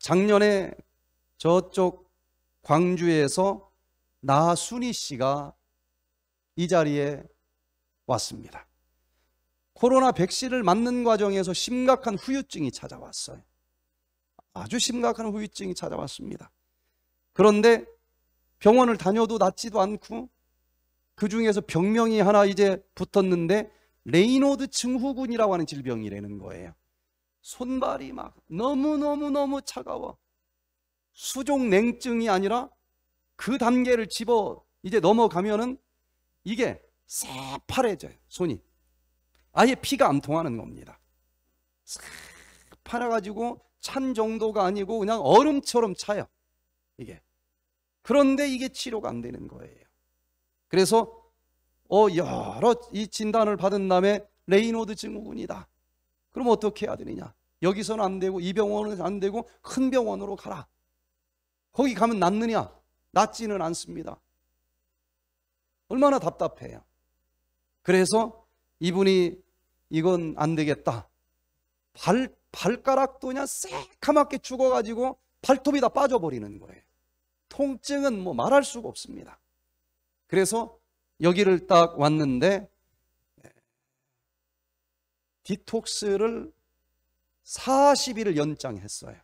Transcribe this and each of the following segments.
작년에 저쪽 광주에서 나순희 씨가 이 자리에 왔습니다. 코로나 백신을 맞는 과정에서 심각한 후유증이 찾아왔어요. 아주 심각한 후유증이 찾아왔습니다. 그런데 병원을 다녀도 낫지도 않고 그 중에서 병명이 하나 이제 붙었는데 레이노드 증후군이라고 하는 질병이라는 거예요. 손발이 막 너무너무너무 차가워. 수족냉증이 아니라 그 단계를 집어 이제 넘어가면은 이게 새파래져요, 손이. 아예 피가 안 통하는 겁니다. 새파래가지고 찬 정도가 아니고 그냥 얼음처럼 차요, 이게. 그런데 이게 치료가 안 되는 거예요. 그래서 어 여러 이 진단을 받은 다음에 레이노드 증후군이다. 그럼 어떻게 해야 되느냐? 여기서는 안 되고 이 병원은 안 되고 큰 병원으로 가라. 거기 가면 낫느냐? 낫지는 않습니다. 얼마나 답답해요. 그래서 이분이 이건 안 되겠다. 발, 발가락도 그냥 새카맣게 죽어가지고 발톱이 다 빠져버리는 거예요. 통증은 뭐 말할 수가 없습니다. 그래서 여기를 딱 왔는데 네, 디톡스를 40일을 연장했어요.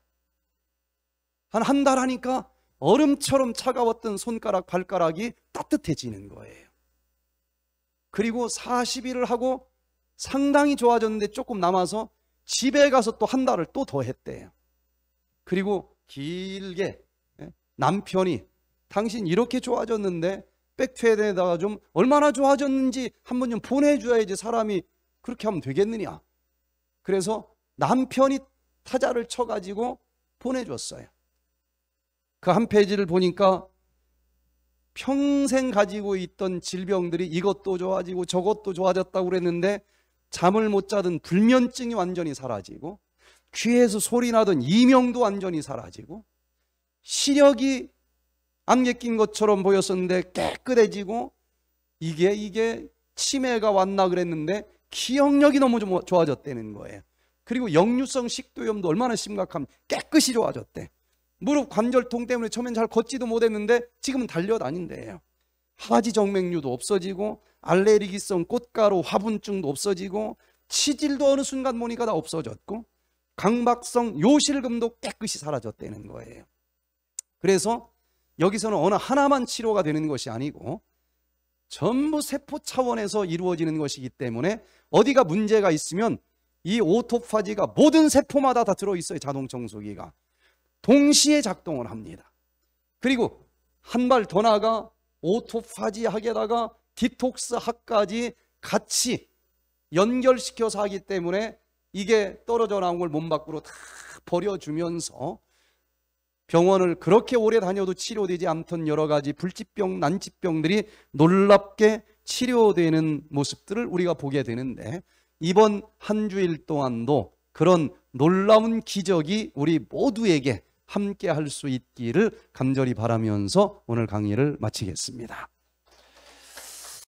한 한 달 하니까 얼음처럼 차가웠던 손가락, 발가락이 따뜻해지는 거예요. 그리고 40일을 하고 상당히 좋아졌는데 조금 남아서 집에 가서 또 한 달을 또 더 했대요. 그리고 길게 예, 남편이 당신 이렇게 좋아졌는데 백투에다가 좀 얼마나 좋아졌는지 한 번 좀 보내줘야지 사람이 그렇게 하면 되겠느냐. 그래서 남편이 타자를 쳐가지고 보내줬어요. 그 한 페이지를 보니까 평생 가지고 있던 질병들이 이것도 좋아지고 저것도 좋아졌다고 그랬는데 잠을 못 자던 불면증이 완전히 사라지고 귀에서 소리 나던 이명도 완전히 사라지고 시력이 안개 낀 것처럼 보였었는데 깨끗해지고 이게 이게 치매가 왔나 그랬는데 기억력이 너무 좋아졌다는 거예요. 그리고 역류성 식도염도 얼마나 심각함 깨끗이 좋아졌대. 무릎 관절통 때문에 처음엔 잘 걷지도 못했는데 지금은 달려다닌대요. 하지 정맥류도 없어지고 알레르기성 꽃가루 화분증도 없어지고 치질도 어느 순간 보니까 다 없어졌고 강박성 요실금도 깨끗이 사라졌다는 거예요. 그래서 여기서는 어느 하나만 치료가 되는 것이 아니고 전부 세포 차원에서 이루어지는 것이기 때문에 어디가 문제가 있으면 이 오토파지가 모든 세포마다 다 들어있어요. 자동 청소기가. 동시에 작동을 합니다. 그리고 한 발 더 나가 아 오토파지 학에다가 디톡스 학까지 같이 연결시켜서 하기 때문에 이게 떨어져 나온 걸 몸 밖으로 다 버려주면서 병원을 그렇게 오래 다녀도 치료되지 않던 여러 가지 불치병, 난치병들이 놀랍게 치료되는 모습들을 우리가 보게 되는데 이번 한 주일 동안도 그런 놀라운 기적이 우리 모두에게 함께 할 수 있기를 간절히 바라면서 오늘 강의를 마치겠습니다.